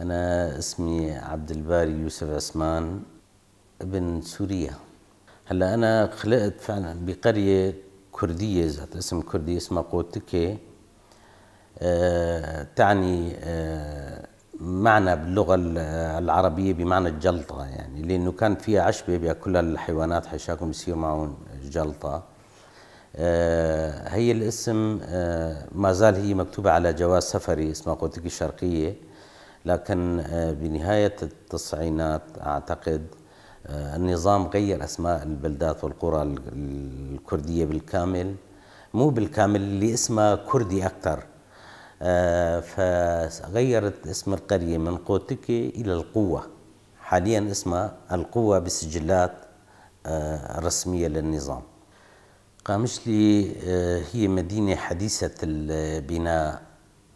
أنا اسمي عبد الباري يوسف عثمان ابن سوريا هلا أنا خلقت فعلا بقرية كردية ذات اسم كردي اسمها قوتكي آه تعني آه معنى باللغة العربية بمعنى الجلطة يعني لأنه كان فيها عشبة بياكلها الحيوانات حشاكم يصير معهم جلطة آه هي الاسم آه، ما زال هي مكتوبة على جواز سفري اسمها قوتكي الشرقية لكن آه، بنهاية التسعينات أعتقد آه، النظام غير أسماء البلدات والقرى الكردية بالكامل مو بالكامل اللي اسمها كردي أكثر آه، فغيرت اسم القرية من قوتكي إلى القوة حاليا اسمها القوة بالسجلات الرسمية للنظام قامشلي هي مدينة حديثة البناء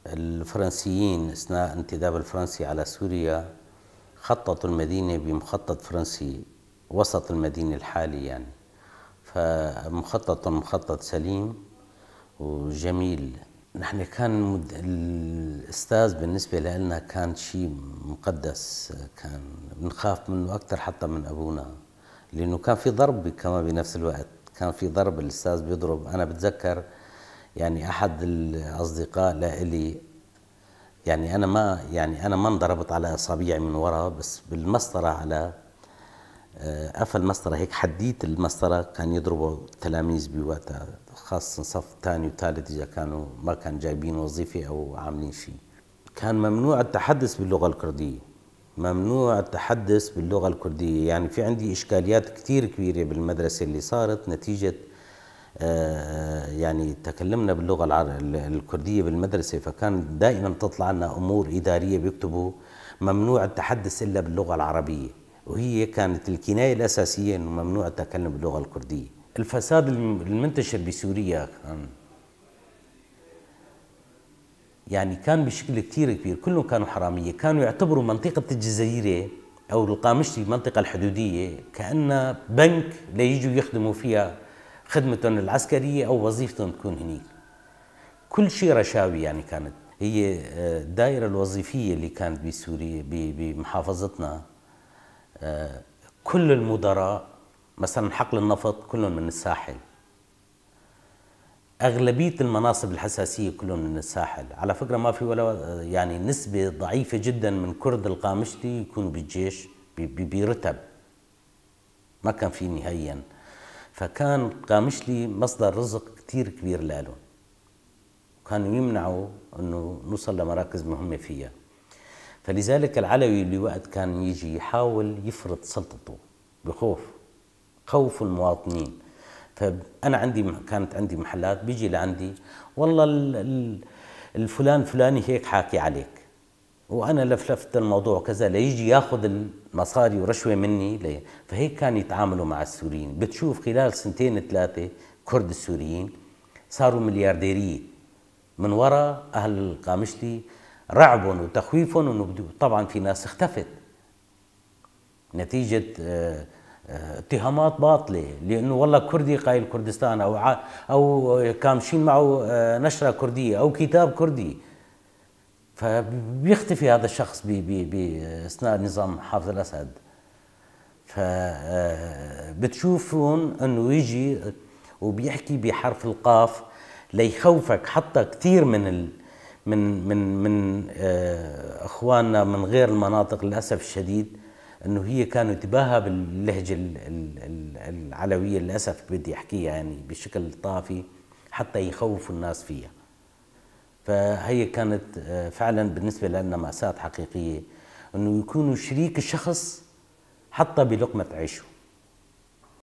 الفرنسيين أثناء انتداب الفرنسي على سوريا خططوا المدينة بمخطط فرنسي وسط المدينة الحالي يعني فمخطط مخطط سليم وجميل نحن كان مد... الاستاذ بالنسبه لنا كان شيء مقدس كان بنخاف منه اكثر حتى من ابونا لانه كان في ضرب كما بنفس الوقت كان في ضرب الاستاذ بيضرب انا بتذكر يعني احد الاصدقاء لي يعني انا ما يعني انا ما انضربت على اصابعي من ورا بس بالمسطره على آه، قفل المسطره هيك حديت المسطره كان يضربوا التلاميذ بوقتها خاصه صف ثاني وثالث اذا كانوا ما كان جايبين وظيفه او عاملين شيء كان ممنوع التحدث باللغه الكرديه ممنوع التحدث باللغه الكرديه يعني في عندي اشكاليات كثير كبيره بالمدرسه اللي صارت نتيجه آه، يعني تكلمنا باللغه الكرديه بالمدرسه فكان دائما تطلع لنا امور اداريه بيكتبوا ممنوع التحدث الا باللغه العربيه وهي كانت الكنايه الاساسيه انه ممنوع التكلم باللغه الكرديه الفساد المنتشر بسوريا كان يعني كان بشكل كثير كبير كلهم كانوا حراميه كانوا يعتبروا منطقه الجزيره او القامشتي المنطقه الحدوديه كانها بنك ليجوا يخدموا فيها خدمتهم العسكرية أو وظيفتهم تكون هنيك كل شيء رشاوي يعني كانت هي الدائرة آه، الوظيفية اللي كانت بسوريا بمحافظتنا آه، كل المدراء مثلا حقل النفط كلهم من الساحل أغلبية المناصب الحساسية كلهم من الساحل على فكرة ما في ولا آه، يعني نسبة ضعيفة جدا من كرد القامشلي يكونوا بالجيش برتب ما كان في نهائياً فكان قامش لي مصدر رزق كثير كبير لالهم كانوا يمنعوا انه نوصل لمراكز مهمه فيها فلذلك العلوي اللي وقت كان يجي يحاول يفرض سلطته بخوف خوف المواطنين فانا عندي كانت عندي محلات بيجي لعندي والله الفلان فلاني هيك حاكي عليك وانا لفلفت الموضوع كذا ليجي ياخذ المصاري ورشوه مني لي فهيك كان يتعاملوا مع السوريين بتشوف خلال سنتين ثلاثه كرد السوريين صاروا مليارديريه من وراء اهل القامشلي رعبهم وتخويفهم انه طبعا في ناس اختفت نتيجه آه، آه، اتهامات باطله لانه والله كردي قايل كردستان او او كامشين معه آه، نشره كرديه او كتاب كردي فبيختفي هذا الشخص باثناء نظام حافظ الاسد فبتشوفون آه، انه يجي وبيحكي بحرف القاف ليخوفك حتى كثير من ال من من من آه، اخواننا من غير المناطق للاسف الشديد انه هي كانوا يتباهى باللهجه العلويه للاسف بدي احكيها يعني بشكل طافي حتى يخوفوا الناس فيها فهي كانت آه، فعلا بالنسبه لنا ماساه حقيقيه انه يكونوا شريك الشخص حتى بلقمه عيشه